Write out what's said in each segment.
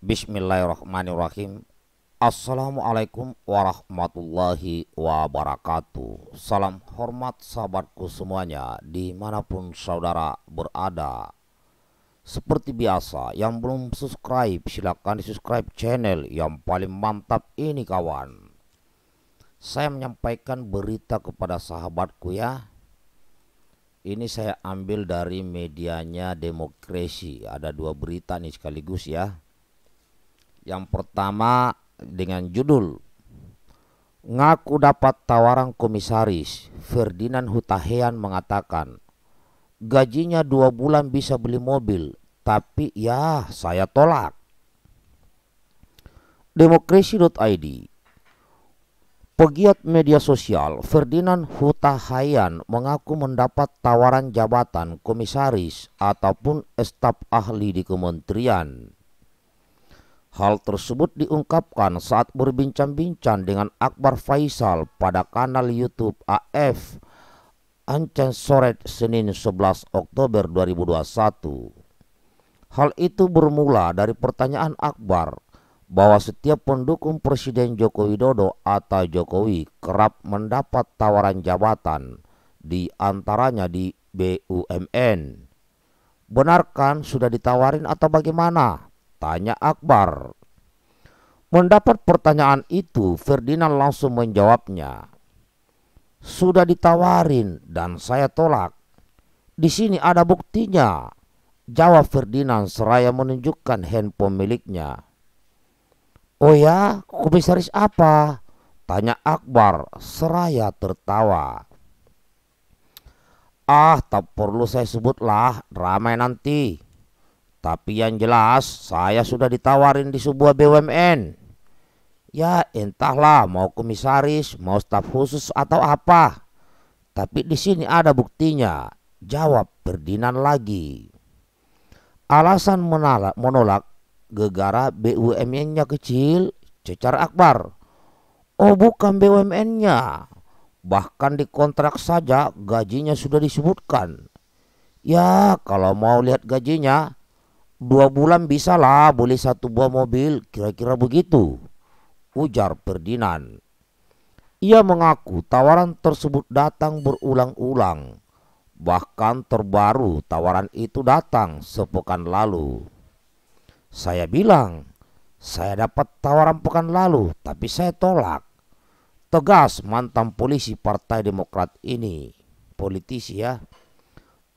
Bismillahirrahmanirrahim. Assalamualaikum warahmatullahi wabarakatuh. Salam hormat sahabatku semuanya dimanapun saudara berada. Seperti biasa, yang belum subscribe silahkan di subscribe channel yang paling mantap ini kawan. Saya menyampaikan berita kepada sahabatku ya. Ini saya ambil dari medianya demokrasi. Ada dua berita nih sekaligus ya yang pertama dengan judul Ngaku dapat tawaran komisaris, Ferdinand Hutahian mengatakan, gajinya dua bulan bisa beli mobil, tapi ya saya tolak. Demokrasi.id Pegiat media sosial Ferdinand Hutahayan mengaku mendapat tawaran jabatan komisaris ataupun staf ahli di kementerian. Hal tersebut diungkapkan saat berbincang-bincang dengan Akbar Faisal pada kanal YouTube AF Ancan Soret Senin 11 Oktober 2021. Hal itu bermula dari pertanyaan Akbar bahwa setiap pendukung Presiden Joko Widodo atau Jokowi kerap mendapat tawaran jabatan di antaranya di BUMN. Benarkan sudah ditawarin atau bagaimana? Tanya Akbar. Mendapat pertanyaan itu, Ferdinand langsung menjawabnya. Sudah ditawarin dan saya tolak. Di sini ada buktinya. Jawab Ferdinand seraya menunjukkan handphone miliknya. Oh ya, komisaris apa? Tanya Akbar seraya tertawa. Ah, tak perlu saya sebutlah, ramai nanti. Tapi yang jelas saya sudah ditawarin di sebuah BUMN. Ya entahlah mau komisaris, mau staf khusus atau apa. Tapi di sini ada buktinya. Jawab Berdinan lagi. Alasan menolak, menolak gegara BUMN-nya kecil, cecar Akbar. Oh bukan BUMN-nya. Bahkan di kontrak saja gajinya sudah disebutkan. Ya kalau mau lihat gajinya Dua bulan bisa lah, boleh satu buah mobil, kira-kira begitu. Ujar Ferdinand. Ia mengaku tawaran tersebut datang berulang-ulang. Bahkan terbaru tawaran itu datang sepekan lalu. Saya bilang, saya dapat tawaran pekan lalu, tapi saya tolak. Tegas mantan polisi Partai Demokrat ini. Politisi ya.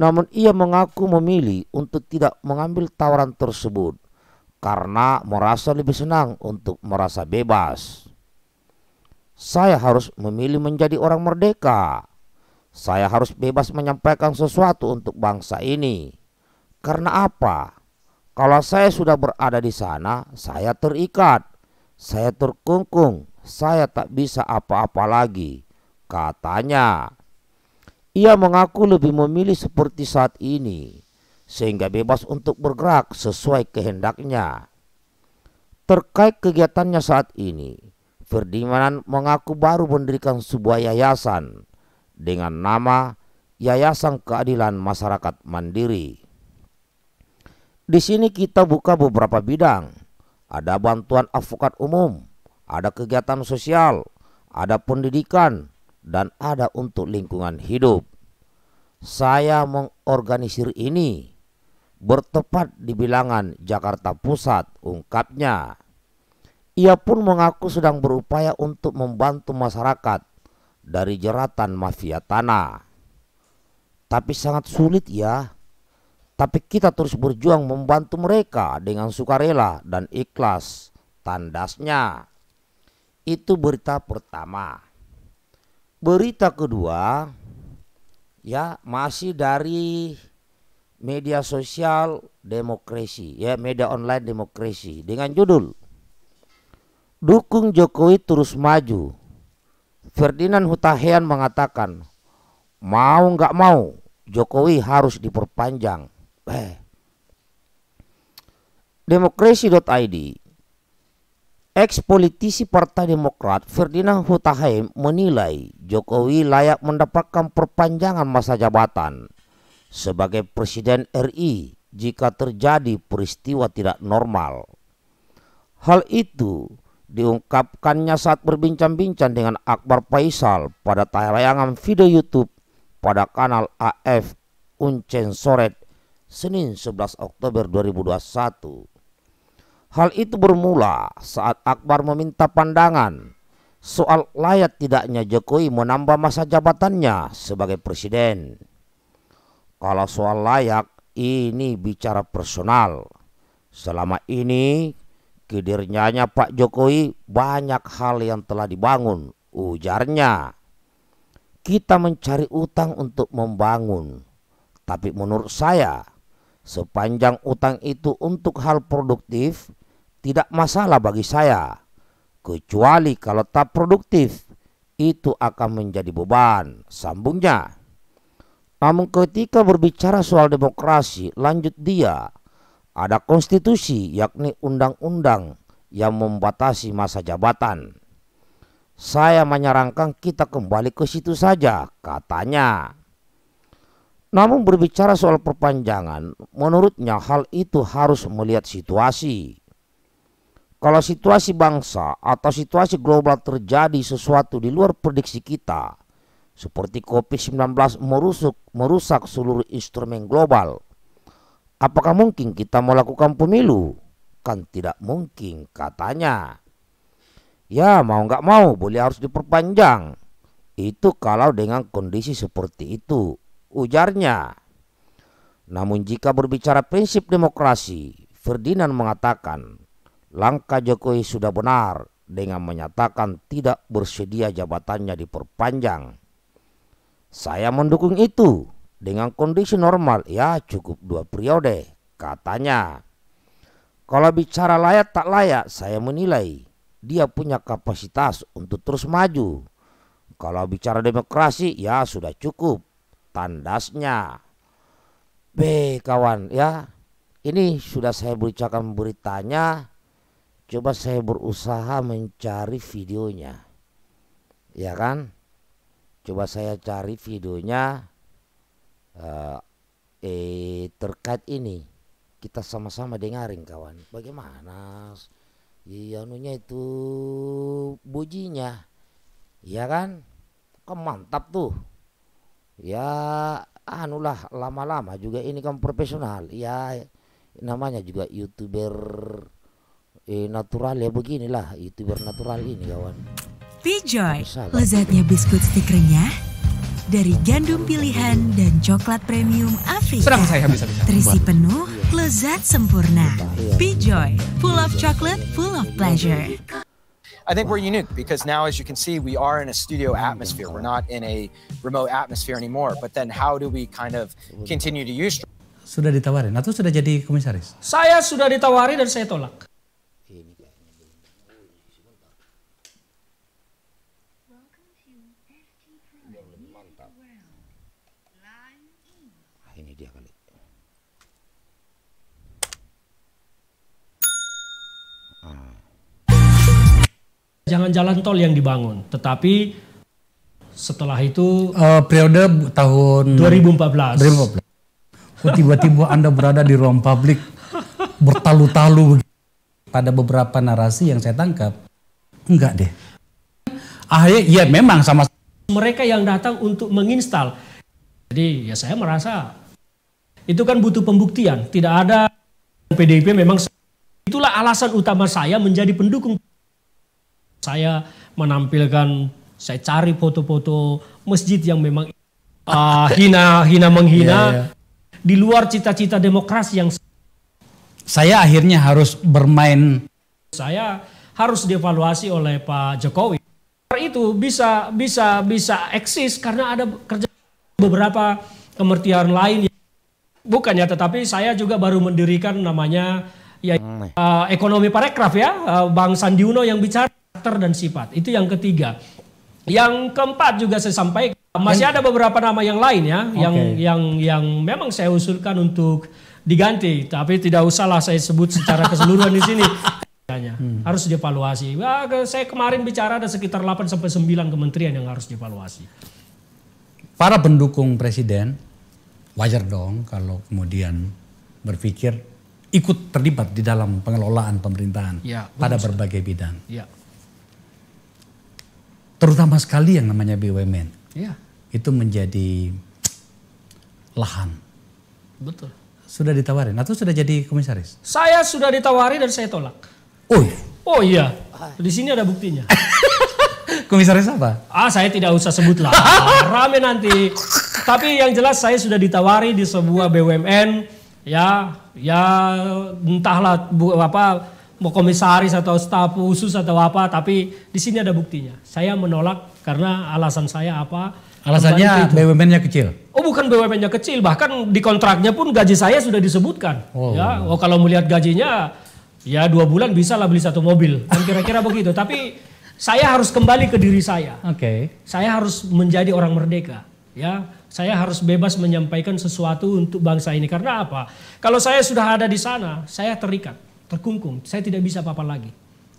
Namun ia mengaku memilih untuk tidak mengambil tawaran tersebut karena merasa lebih senang untuk merasa bebas. Saya harus memilih menjadi orang merdeka. Saya harus bebas menyampaikan sesuatu untuk bangsa ini. Karena apa? Kalau saya sudah berada di sana, saya terikat, saya terkungkung, saya tak bisa apa-apa lagi, katanya. Ia mengaku lebih memilih seperti saat ini, sehingga bebas untuk bergerak sesuai kehendaknya. Terkait kegiatannya saat ini, Ferdinand mengaku baru mendirikan sebuah yayasan dengan nama Yayasan Keadilan Masyarakat Mandiri. Di sini kita buka beberapa bidang. Ada bantuan advokat umum, ada kegiatan sosial, ada pendidikan, dan ada untuk lingkungan hidup. Saya mengorganisir ini bertepat di bilangan Jakarta Pusat, ungkapnya. Ia pun mengaku sedang berupaya untuk membantu masyarakat dari jeratan mafia tanah. Tapi sangat sulit ya. Tapi kita terus berjuang membantu mereka dengan sukarela dan ikhlas. Tandasnya. Itu berita pertama. Berita kedua ya masih dari media sosial demokrasi ya media online demokrasi dengan judul Dukung Jokowi terus maju. Ferdinand Hutahian mengatakan mau nggak mau Jokowi harus diperpanjang. Eh. Demokrasi.id Ex-politisi Partai Demokrat Ferdinand Hutahem menilai Jokowi layak mendapatkan perpanjangan masa jabatan sebagai Presiden RI jika terjadi peristiwa tidak normal. Hal itu diungkapkannya saat berbincang-bincang dengan Akbar Faisal pada tayangan video YouTube pada kanal AF Uncensored Senin 11 Oktober 2021. Hal itu bermula saat Akbar meminta pandangan soal layak tidaknya Jokowi menambah masa jabatannya sebagai presiden. Kalau soal layak, ini bicara personal. Selama ini kidirnyanya Pak Jokowi banyak hal yang telah dibangun, ujarnya. Kita mencari utang untuk membangun. Tapi menurut saya, sepanjang utang itu untuk hal produktif, tidak masalah bagi saya. Kecuali kalau tak produktif, itu akan menjadi beban, sambungnya. Namun ketika berbicara soal demokrasi, lanjut dia, ada konstitusi yakni undang-undang yang membatasi masa jabatan. Saya menyarankan kita kembali ke situ saja, katanya. Namun berbicara soal perpanjangan, menurutnya hal itu harus melihat situasi. Kalau situasi bangsa atau situasi global terjadi sesuatu di luar prediksi kita, seperti COVID-19 merusak, merusak seluruh instrumen global, apakah mungkin kita melakukan pemilu? Kan tidak mungkin, katanya. Ya, mau nggak mau, boleh harus diperpanjang. Itu kalau dengan kondisi seperti itu, ujarnya. Namun jika berbicara prinsip demokrasi, Ferdinand mengatakan Langkah Jokowi sudah benar dengan menyatakan tidak bersedia jabatannya diperpanjang. Saya mendukung itu dengan kondisi normal ya cukup dua periode katanya. Kalau bicara layak tak layak saya menilai dia punya kapasitas untuk terus maju. Kalau bicara demokrasi ya sudah cukup tandasnya. B kawan ya ini sudah saya bacakan beritanya coba saya berusaha mencari videonya ya kan coba saya cari videonya uh, eh terkait ini kita sama-sama dengarin kawan bagaimana iya anunya itu bujinya ya kan kok mantap tuh ya anulah lama-lama juga ini kan profesional ya namanya juga youtuber eh, natural ya beginilah itu bernatural ini kawan. Pijoy, lezatnya biskuit stik renyah dari gandum pilihan dan coklat premium Afrika. Serang saya habis-habisan. Terisi penuh, iya. lezat sempurna. Iya, iya, Pijoy, full of chocolate, full of pleasure. I think we're unique because now, as you can see, we are in a studio atmosphere. We're not in a remote atmosphere anymore. But then, how do we kind of continue to use? Sudah ditawarin atau sudah jadi komisaris? Saya sudah ditawari dan saya tolak. jangan jalan tol yang dibangun, tetapi setelah itu uh, periode tahun 2014. 2014. Oh, tiba-tiba Anda berada di ruang publik bertalu-talu pada beberapa narasi yang saya tangkap. Enggak deh. Akhirnya ya memang sama mereka yang datang untuk menginstal. Jadi ya saya merasa itu kan butuh pembuktian. Tidak ada PDIP memang itulah alasan utama saya menjadi pendukung saya menampilkan, saya cari foto-foto masjid yang memang uh, hina, hina menghina. Yeah, yeah. Di luar cita-cita demokrasi yang saya akhirnya harus bermain. Saya harus dievaluasi oleh Pak Jokowi. Itu bisa bisa bisa eksis karena ada kerja beberapa kemertian lain. Bukan ya, tetapi saya juga baru mendirikan namanya ya uh, ekonomi parekraf ya, uh, Bang Sandi Uno yang bicara karakter dan sifat. Itu yang ketiga. Yang keempat juga saya sampaikan masih ada beberapa nama yang lain ya okay. yang yang yang memang saya usulkan untuk diganti tapi tidak usahlah saya sebut secara keseluruhan di sini hmm. harus dievaluasi. Nah, saya kemarin bicara ada sekitar 8 sampai 9 kementerian yang harus dievaluasi. Para pendukung presiden wajar dong kalau kemudian berpikir ikut terlibat di dalam pengelolaan pemerintahan ya, pada berbagai bidang. Ya terutama sekali yang namanya BUMN. Ya. Itu menjadi lahan. Betul. Sudah ditawarin atau sudah jadi komisaris? Saya sudah ditawari dan saya tolak. Oh. Iya? Oh iya. Di sini ada buktinya. komisaris apa? Ah, saya tidak usah sebut lah. Rame nanti. Tapi yang jelas saya sudah ditawari di sebuah BUMN ya ya entahlah bu, apa mau komisaris atau staf khusus atau apa, tapi di sini ada buktinya. Saya menolak karena alasan saya apa? Alasannya BUMN-nya kecil. Oh, bukan BUMN-nya kecil, bahkan di kontraknya pun gaji saya sudah disebutkan. Oh. Ya, oh kalau melihat gajinya ya dua bulan bisa lah beli satu mobil. Kan kira-kira begitu. Tapi saya harus kembali ke diri saya. Oke. Okay. Saya harus menjadi orang merdeka. Ya, saya harus bebas menyampaikan sesuatu untuk bangsa ini. Karena apa? Kalau saya sudah ada di sana, saya terikat terkungkung. Saya tidak bisa apa-apa lagi.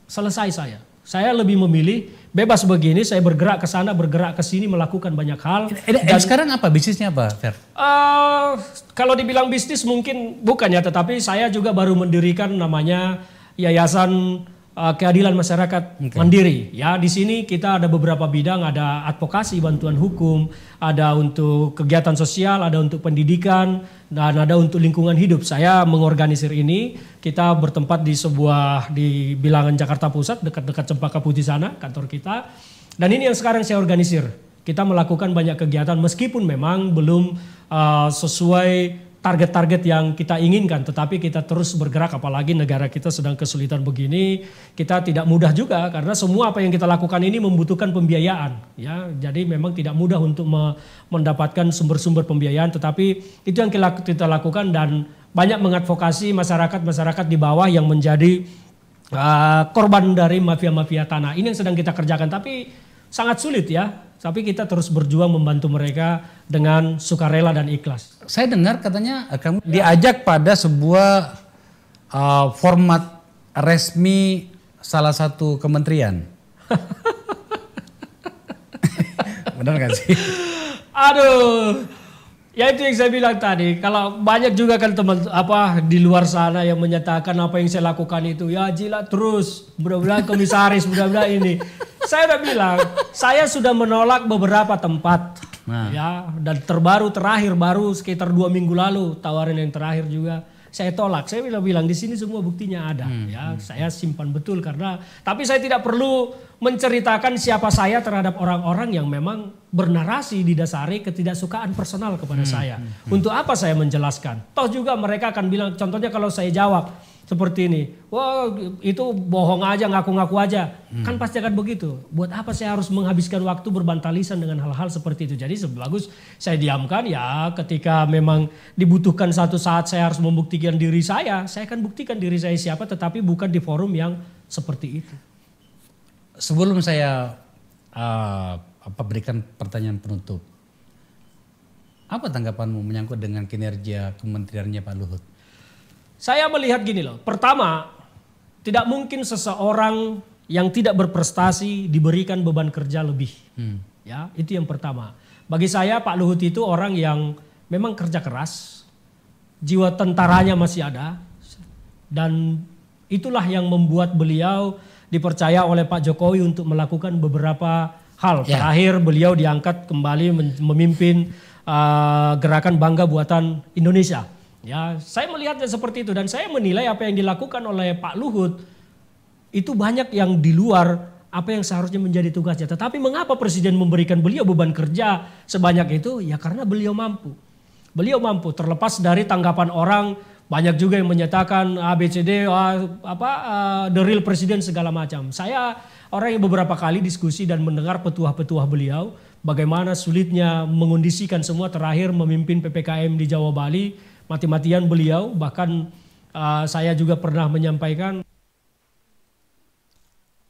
Selesai saya. Saya lebih memilih bebas begini, saya bergerak ke sana, bergerak ke sini, melakukan banyak hal. Dan, eh, eh, dan sekarang apa bisnisnya apa, Fer? Uh, kalau dibilang bisnis mungkin bukan ya, tetapi saya juga baru mendirikan namanya Yayasan Eh, keadilan masyarakat okay. mandiri. Ya, di sini kita ada beberapa bidang, ada advokasi, bantuan hukum, ada untuk kegiatan sosial, ada untuk pendidikan, dan ada untuk lingkungan hidup. Saya mengorganisir ini, kita bertempat di sebuah di bilangan Jakarta Pusat dekat-dekat Cempaka Putih sana, kantor kita. Dan ini yang sekarang saya organisir. Kita melakukan banyak kegiatan meskipun memang belum uh, sesuai target-target yang kita inginkan, tetapi kita terus bergerak. Apalagi negara kita sedang kesulitan begini, kita tidak mudah juga karena semua apa yang kita lakukan ini membutuhkan pembiayaan. Ya, jadi memang tidak mudah untuk mendapatkan sumber-sumber pembiayaan, tetapi itu yang kita lakukan dan banyak mengadvokasi masyarakat-masyarakat di bawah yang menjadi uh, korban dari mafia-mafia tanah. Ini yang sedang kita kerjakan, tapi sangat sulit ya tapi kita terus berjuang membantu mereka dengan sukarela dan ikhlas. Saya dengar katanya eh, kamu diajak pada sebuah uh, format resmi salah satu kementerian. Benar nggak sih? Aduh, ya itu yang saya bilang tadi. Kalau banyak juga kan teman apa di luar sana yang menyatakan apa yang saya lakukan itu ya jilat terus, mudah-mudahan komisaris, mudah-mudahan ini saya udah bilang, saya sudah menolak beberapa tempat. Nah. Ya, dan terbaru terakhir baru sekitar dua minggu lalu tawaran yang terakhir juga saya tolak. Saya bilang bilang di sini semua buktinya ada. Hmm. Ya, hmm. saya simpan betul karena tapi saya tidak perlu menceritakan siapa saya terhadap orang-orang yang memang bernarasi didasari ketidaksukaan personal kepada hmm. saya. Hmm. Untuk apa saya menjelaskan? Toh juga mereka akan bilang contohnya kalau saya jawab seperti ini. Wah itu bohong aja, ngaku-ngaku aja. Hmm. Kan pasti akan begitu. Buat apa saya harus menghabiskan waktu berbantalisan dengan hal-hal seperti itu. Jadi sebagus saya diamkan ya ketika memang dibutuhkan satu saat saya harus membuktikan diri saya. Saya akan buktikan diri saya siapa tetapi bukan di forum yang seperti itu. Sebelum saya uh, berikan pertanyaan penutup. Apa tanggapanmu menyangkut dengan kinerja kementeriannya Pak Luhut? Saya melihat gini loh. Pertama, tidak mungkin seseorang yang tidak berprestasi diberikan beban kerja lebih. Hmm. Ya, itu yang pertama. Bagi saya Pak Luhut itu orang yang memang kerja keras, jiwa tentaranya masih ada dan itulah yang membuat beliau dipercaya oleh Pak Jokowi untuk melakukan beberapa hal. Yeah. Terakhir beliau diangkat kembali memimpin uh, gerakan bangga buatan Indonesia Ya, saya melihatnya seperti itu dan saya menilai apa yang dilakukan oleh Pak Luhut itu banyak yang di luar apa yang seharusnya menjadi tugasnya. Tetapi mengapa presiden memberikan beliau beban kerja sebanyak itu? Ya karena beliau mampu. Beliau mampu terlepas dari tanggapan orang banyak juga yang menyatakan ABCD apa the real presiden segala macam. Saya orang yang beberapa kali diskusi dan mendengar petuah-petuah beliau bagaimana sulitnya mengundisikan semua terakhir memimpin PPKM di Jawa Bali mati-matian beliau bahkan uh, saya juga pernah menyampaikan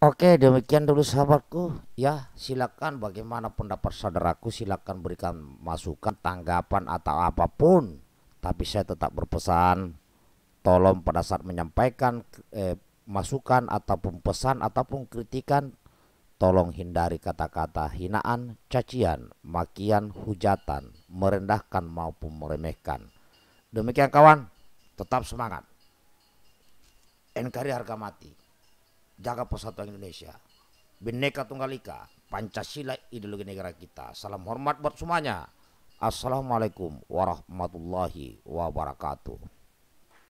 Oke demikian dulu sahabatku ya silakan bagaimana pendapat saudaraku silakan berikan masukan tanggapan atau apapun tapi saya tetap berpesan tolong pada saat menyampaikan eh, masukan ataupun pesan ataupun kritikan tolong hindari kata-kata hinaan, cacian, makian, hujatan, merendahkan maupun meremehkan. Demikian kawan, tetap semangat. NKRI harga mati. Jaga persatuan Indonesia. Bhinneka Tunggal Ika, Pancasila ideologi negara kita. Salam hormat buat semuanya. Assalamualaikum warahmatullahi wabarakatuh.